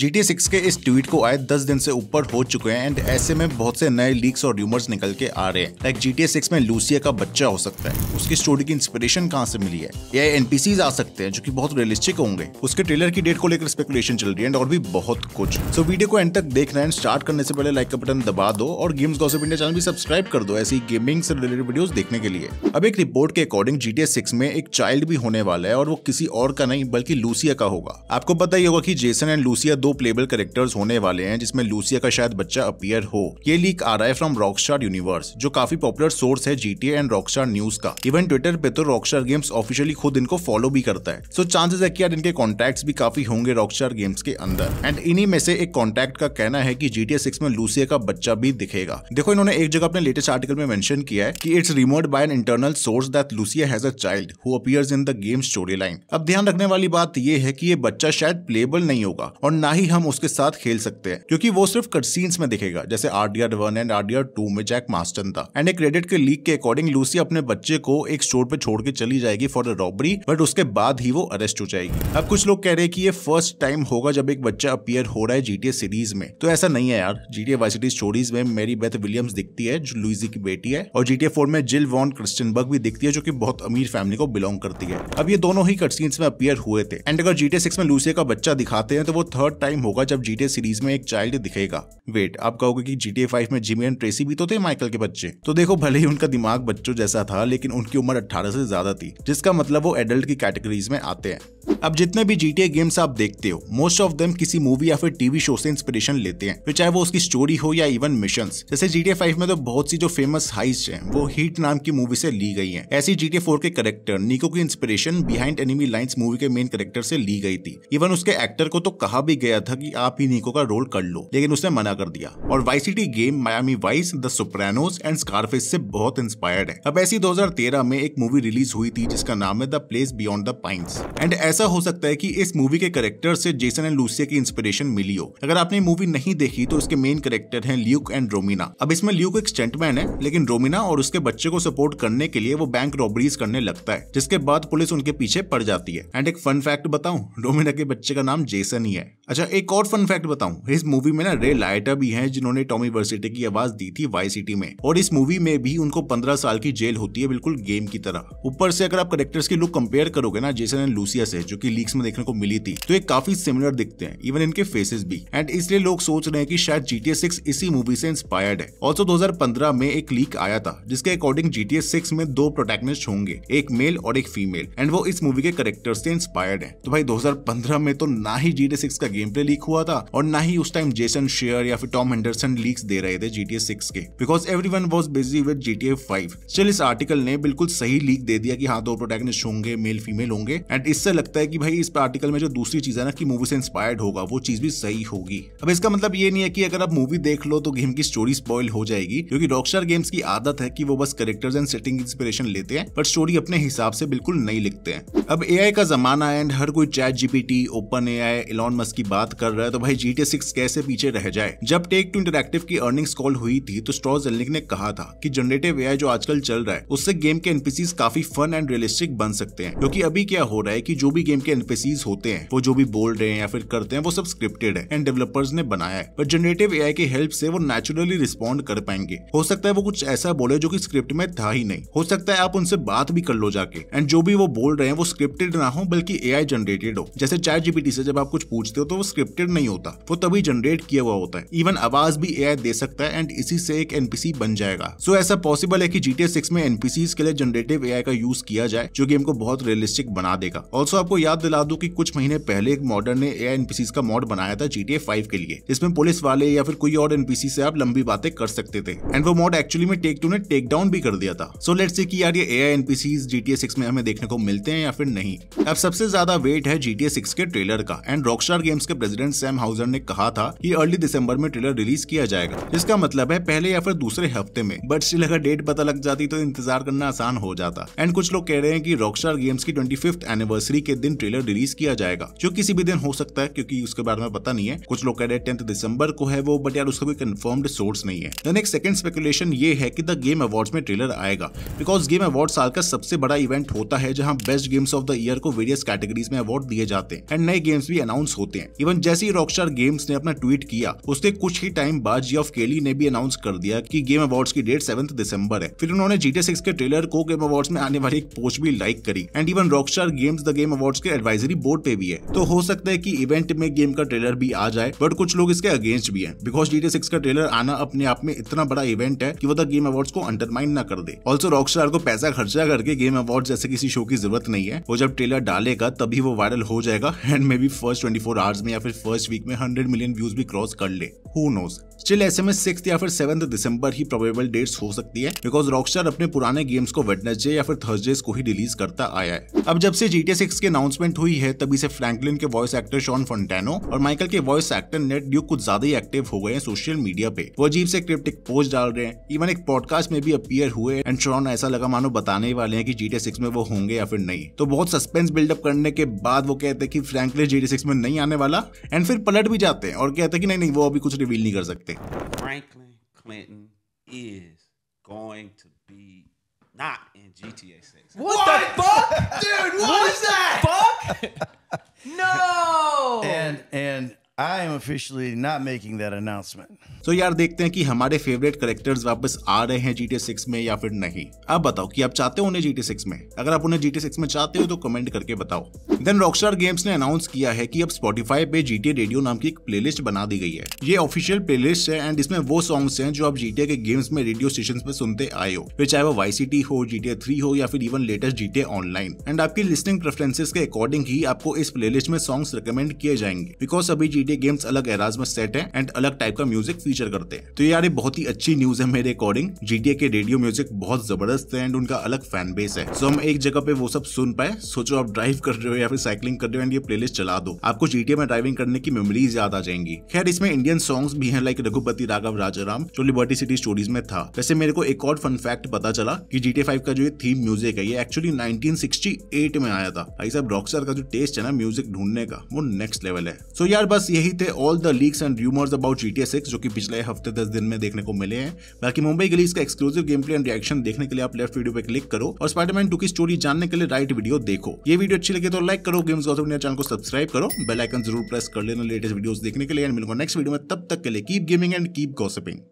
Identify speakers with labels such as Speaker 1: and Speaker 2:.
Speaker 1: GTA 6 six के इस tweet को आए दस दिन से ऊपर हो चुके हैं एंड ऐसे में बहुत से नए लीक्स और रूमर्स निकल के आ रहे हैं लाइक GTA 6 सिक्स में लूसिया का बच्चा हो सकता है उसकी स्टोरी की इंस्पिरेशन कहाँ से मिली है या एनपीसीज आ सकते हैं जो कि बहुत रियलिस्टिक होंगे उसके ट्रेलर की डेट को लेकर स्पेकुलेशन चल रही है एंड और भी बहुत कुछ सो so, वीडियो को एंड तक देखना एंड स्टार्ट करने से पहले लाइक का बटन दबा दो और गेम्स गॉसिप इंडिया चैनल भी सब्सक्राइब कर दो ऐसी गेमिंग से रिलेटेड वीडियो देखने के लिए अब एक रिपोर्ट के अकॉर्डिंग जी टी सिक्स में एक चाइल्ड भी होने वाला है और वो किसी और का नहीं बल्कि लूसिया का होगा आपको पता ही होगा की जेसन एंड लूसिया दो प्लेबल करेक्टर्स होने वाले हैं जिसमें लूसिया का शायद बच्चा अपियर हो ये लीक आ रहा है फ्रॉम रॉकस्टार यूनिवर्स जो काफी पॉपुलर सोर्स है जीटीए एंड रॉकस्टार न्यूज का इवन ट्विटर पे तो रॉकस्टार गेम्स ऑफिशियली खुद इनको फॉलो भी करता है सो चांसेस है कि यार इनके कॉन्टेक्ट भी काफी होंगे रॉकस्टार गेम्स के अंदर एंड इन्हीं में से एक कॉन्टेक्ट का कहना है की जीटीए सिक्स में लूसिया का बच्चा भी दिखेगा देखो इन्होंने एक जगह अपने लेटेस्ट आर्टिकल में मेंशन किया है कि it's rumoured by an internal source that Lucia has a child who appears in the game story line अब ध्यान रखने वाली बात यह है कि ये बच्चा शायद प्लेबल नहीं होगा और ना ना ही हम उसके साथ खेल सकते हैं क्योंकि वो सिर्फ कटसीन्स में दिखेगा जैसे R one and R two में जैक मास्टन था एंड एक क्रेडिट के लीक के अकॉर्डिंग लूसी अपने बच्चे को एक स्टोर पे छोड़ के चली जाएगी फॉर द रॉबरी बट उसके बाद ही वो अरेस्ट हो जाएगी अब कुछ लोग कह रहे हैं कि ये फर्स्ट टाइम होगा जब एक बच्चा अपियर हो रहा है जीटीए सीरीज में तो ऐसा नहीं है यार जीटीए वाई सिटी स्टोरीज में मेरी बेथ विलियम्स दिखती है जो लुइजी की बेटी है और जीटीए फोर में जिल वॉन क्रिस्टनबर्ग भी दिखती है जो की बहुत अमीर फैमिली को बिलोंग करती है अब ये दोनों ही कटसीन्स में अपियर हुए थे एंड अगर जीटीए सिक्स में लूसी का बच्चा दिखाते हैं तो वो थर्ड टाइम होगा जब जीटीए सीरीज में एक चाइल्ड दिखेगा वेट आप कहोगे कि जीटीए फाइव में जिमी एंड ट्रेसी भी तो थे माइकल के बच्चे तो देखो भले ही उनका दिमाग बच्चों जैसा था लेकिन उनकी उम्र अठारह से ज्यादा थी जिसका मतलब वो एडल्ट की कैटेगरीज में आते हैं अब जितने भी जीटीए गेम्स आप देखते हो मोस्ट ऑफ देम किसी मूवी या फिर टीवी शो से इंस्पिरेशन लेते हैं तो चाहे वो उसकी स्टोरी हो या इवन मिशन जैसे जीटीए फाइव में तो बहुत सी जो फेमस हाइस्ट हैं वो हीट नाम की मूवी से ली गई हैं ऐसी जीटीए फोर के करेक्टर निको की inspiration behind enemy line movie के मेन करेक्टर से ली गई थी इवन उसके एक्टर को तो कहा भी गया था की आप ही निको का रोल कर लो लेकिन उसने मना कर दिया और Vice City game Miami Vice the Sopranos and Scarface से बहुत इंस्पायर्ड है अब ऐसी दो में एक मूवी रिलीज हुई थी जिसका नाम है The Place Beyond the Pines and ऐसा हो सकता है कि इस मूवी के करेक्टर से जेसन एंड लूसिया की इंस्पिरेशन मिली हो अगर आपने मूवी नहीं देखी तो इसके मेन कैरेक्टर हैं ल्यूक एंड रोमिना अब इसमें ल्यूक एक स्टेंटमैन है लेकिन रोमिना और उसके बच्चे को सपोर्ट करने के लिए वो बैंक रॉबरीज करने लगता है जिसके बाद पुलिस उनके पीछे पड़ जाती है एंड एक फन फैक्ट बताऊं रोमिना के बच्चे का नाम जेसन ही है अच्छा एक और फन फैक्ट बताऊं इस मूवी में ना रे लाइटा भी हैं जिन्होंने टॉमी वर्सिटी की आवाज दी थी वाई सिटी में और इस मूवी में भी उनको पंद्रह साल की जेल होती है बिल्कुल गेम की तरह ऊपर से अगर आप करेक्टर्स की लुक कंपेयर करोगे ना जेसन एंड लूसिया से है जो की लीक्स में देखने को मिली थी तो ये काफी सिमिलर दिखते हैं इवन इनके फेसेस भी एंड इसलिए लोग सोच रहे हैं की शायद जीटीए सिक्स इसी मूवी से इंस्पायर्ड है और दो में एक लीक आया था जिसके अकॉर्डिंग जीटीए सिक्स में दो प्रोटेक्निस्ट होंगे एक मेल और एक फीमेल एंड वो इस मूवी के करेक्टर से इंस्पायर्ड है तो भाई 2015 में तो ना ही जीटी सिक्स का गेम प्ले लीक हुआ था और ना ही उस टाइम जेसन शेयर या फिर टॉम हेंडरसन लीक दे रहे थे जीटीए सिक्स के because everyone was busy with GTA five चल इस आर्टिकल ने बिल्कुल सही लीक दे दिया की हाँ दो प्रोटेक्निस्ट होंगे मेल फीमेल होंगे एंड इससे लगता लगता है कि भाई इस आर्टिकल में जो दूसरी चीज है ना कि मूवी से इंस्पायर्ड होगा वो चीज भी सही होगी अब इसका मतलब ये नहीं है कि अगर आप मूवी देख लो तो गेम की स्टोरी स्पॉइल हो जाएगी क्योंकि रॉकस्टार गेम्स की आदत है कि वो बस करेक्टर्स एंड सेटिंग इंस्पिरेशन लेते हैं पर स्टोरी अपने हिसाब से बिल्कुल नहीं लिखते हैं अब ए का जमाना एंड हर कोई chat GPT open A I Musk की बात कर रहा है तो भाई जी टी सिक्स कैसे पीछे रह जाए जब टेक टू इंटरक्टिव की अर्निंग्स कॉल हुई थी तो स्टॉज एलिक ने कहा था की जनरेटिव ए जो आजकल चल रहा है उससे गेम के एनपीसी काफी फन एंड रियलिस्टिक बन सकते हैं क्योंकि अभी क्या हो रहा है की जो भी भी गेम के एनपीसीज होते हैं वो जो भी बोल रहे हैं या फिर करते हैं वो सब स्क्रिप्टेड है एंड डेवलपर्स ने बनाया है पर जनरेटिव एआई की हेल्प से वो नेचुरली रिस्पॉन्ड कर पाएंगे हो सकता है वो कुछ ऐसा बोले जो की स्क्रिप्ट में था ही नहीं हो सकता है आप उनसे बात भी कर लो जाके एंड जो भी वो बोल रहे हैं वो स्क्रिप्टेड ना हो बल्कि ए जनरेटेड हो जैसे चार जीपीटी से जब आप कुछ पूछते हो तो वो स्क्रिप्टेड नहीं होता वो तभी जनरेट किया हुआ होता है इवन आवाज भी ए दे सकता है एंड इसी से एक एनपीसी बन जाएगा सो so, ऐसा पॉसिबल है कि GTA 6 में NPCs के लिए जनरेटिव AI का यूज किया जाए जो गेम को बहुत रियलिस्टिक बना देगा ऑल्सो आपको आपको याद दिला दूं कि कुछ महीने पहले एक मॉडर्न ने ए एनपीसी का मॉड बनाया था जी टी के लिए जिसमें पुलिस वाले या फिर कोई और एनपीसी से आप लंबी बातें कर सकते थे एंड वो मॉड एक्चुअली में टेक टू ने टेक डाउन भी कर दिया था सो लेट से यार ये ए एनपीसी जीटीए सिक्स में हमें देखने को मिलते हैं या फिर नहीं अब सबसे ज्यादा वेट है जीटीए सिक्स के ट्रेलर का एंड रॉकस्टार गेम्स के प्रेसिडेंट सैम हाउजर ने कहा था कि अर्ली दिसंबर में ट्रेलर रिलीज किया जाएगा जिसका मतलब है पहले या फिर दूसरे हफ्ते में बट स्टिल अगर डेट पता लग जाती तो इंतजार करना आसान हो जाता एंड कुछ लोग कह रहे हैं की रॉकस्टार गेम्स की ट्वेंटी एनिवर्सरी के दिन ट्रेलर रिलीज किया जाएगा जो किसी भी दिन हो सकता है क्योंकि उसके बारे में पता नहीं है कुछ लोग कह रहे हैं टेंथ दिसंबर को है वो बट यार उसका कोई कंफर्म्ड सोर्स नहीं है देन एक सेकंड स्पेकुलेशन ये है कि द गेम अवार्ड में ट्रेलर आएगा बिकॉज गेम अवार्ड साल का सबसे बड़ा इवेंट होता है जहाँ best games of the year को वेरियस कैटेगरीज में अवार्ड दिए जाते हैं एंड नए गेम्स भी अनाउंस होते हैं इवन जैसे ही रॉकस्टार गेम्स ने अपना ट्वीट किया उसके कुछ ही टाइम बाद जी ऑफ केली ने भी अनाउंस कर दिया कि गेम अवार्ड की डेट सेवेंथ दिसंबर है फिर उन्होंने जीटे सिक्स के ट्रेलर को गेम अवार्ड में आने वाली एक पोस्ट भी लाइक करी and even Rockstar games the Game Award sports के एडवाइजरी बोर्ड पे भी है तो हो सकता है की इवेंट में गेम का ट्रेलर भी आ जाए बट कुछ लोग इसके अगेंस्ट भी है बिकॉज डी सिक्स का ट्रेलर आना अपने आप में इतना बड़ा इवेंट है की वो द गेम अवार्ड को अंडरमाइन ना कर दे ऑल्सो रॉकस्टार को पैसा खर्चा करके गेम अवार्ड जैसे किसी शो की जरूरत नहीं है वो जब ट्रेलर डालेगा तभी वो वायरल हो जाएगा and maybe first twenty four hours में या फिर फर्स्ट वीक में हंड्रेड मिलियन व्यूज भी क्रॉस कर ले हु नोज स्टिल ऐसे में सिक्स या फिर सेवंथ दिसंबर ही प्रोबेबल डेट्स हो सकती है बिकॉज रॉकस्टार अपने पुराने गेम्स को वेडनेसडे या फिर थर्सडेज को ही रिलीज करता आया है अब जब से जीटीए सिक्स की अनाउंसमेंट हुई है तभी से फ्रैंकलिन के वॉइस एक्टर शॉन फंटेनो और माइकल के वॉइस एक्टर नेट ड्यूक कुछ ज्यादा ही एक्टिव हो गए हैं सोशल मीडिया पे वो अजीब से क्रिप्टिक पोस्ट डाल रहे हैं इवन एक पॉडकास्ट में भी अपियर हुए एंड शॉन ऐसा लगा मानो बताने वाले हैं कि जीटे सिक्स में वो होंगे या फिर नहीं तो बहुत सस्पेंस बिल्डअप करने के बाद वो कहते हैं कि फ्रैंकलिन जीटे सिक्स में नहीं आने वाला एंड फिर पलट भी जाते हैं और कहते हैं कि नहीं नहीं वो अभी कुछ रिवील नहीं कर सकते Franklin Clinton is going to be not in GTA 6. What, what? the fuck? Dude, what, what is that? officially not making that announcement. So यार देखते हैं कि हमारे फेवरेट करेक्टर्स वापस आ रहे हैं GTA 6 में या फिर नहीं अब बताओ कि आप चाहते हो उन्हें GTA 6 में अगर आप उन्हें GTA 6 में चाहते हो तो कमेंट करके बताओ देन रॉकस्टार गेम्स ने अनाउंस किया है कि अब Spotify पे GTA रेडियो नाम की एक प्लेलिस्ट बना दी गई है ये ऑफिशियल प्लेलिस्ट है एंड इसमें वो सॉन्ग्स हैं जो आप GTA के गेम्स में रेडियो स्टेशन पे सुनते आए हो फिर चाहे वो YCT हो GTA 3 हो या फिर even latest GTA online and आपकी लिस्टिंग प्रेफरेंसेस के अकॉर्डिंग ही आपको इस प्लेलिस्ट में सॉन्ग्स रिकमेंड किए जाएंगे बिकॉज अभी GTA गेम्स अलग एराज में सेट है एंड अलग टाइप का म्यूजिक फीचर करते हैं तो यार ये बहुत ही अच्छी न्यूज है मेरे अकॉर्डिंग जीटीए के रेडियो म्यूजिक बहुत जबरदस्त है एंड उनका अलग फैन बेस है सो हम एक जगह पे वो सब सुन पाए सोचो आप ड्राइव कर रहे हो या फिर साइकिलिंग कर रहे हो एंड ये प्लेलिस्ट चला दो आपको जीटीए में ड्राइविंग करने की मेमोरीज याद आ जाएंगी खैर इसमें इंडियन सॉन्ग भी है लाइक रघुपति राघव राजाराम जो लिबर्टी सिटी स्टोरीज में था वैसे मेरे को एक और फन फैक्ट पता चला की जीटीए फाइव का जो ये थीम म्यूजिक है ये एक्चुअली नाइनटीन में आया था भाई साहब रॉकस्टार का जो टेस्ट है ना म्यूजिक ढूंढने का वो नेक्स्ट लेवल है सो so यार बस यही थे all the leaks and rumours about G T जो कि पिछले हफ्ते दस दिन में देखने को मिले हैं बाकी मुंबई के लिए इसका exclusive game play and reaction देखने के लिए आप लेफ्ट वीडियो पे क्लिक करो और स्पाइडरमैन टू की स्टोरी जानने के लिए राइट वीडियो देखो ये वीडियो अच्छी लगे तो लाइक करो गेम्स गौतम इंडिया चैनल को सब्सक्राइब करो बेल आइकन जरूर प्रेस कर लेना लेटेस्ट वीडियोस देखने के लिए एंड मिलूंगा नेक्स्ट वीडियो में तब तक के लिए keep gaming and keep gossiping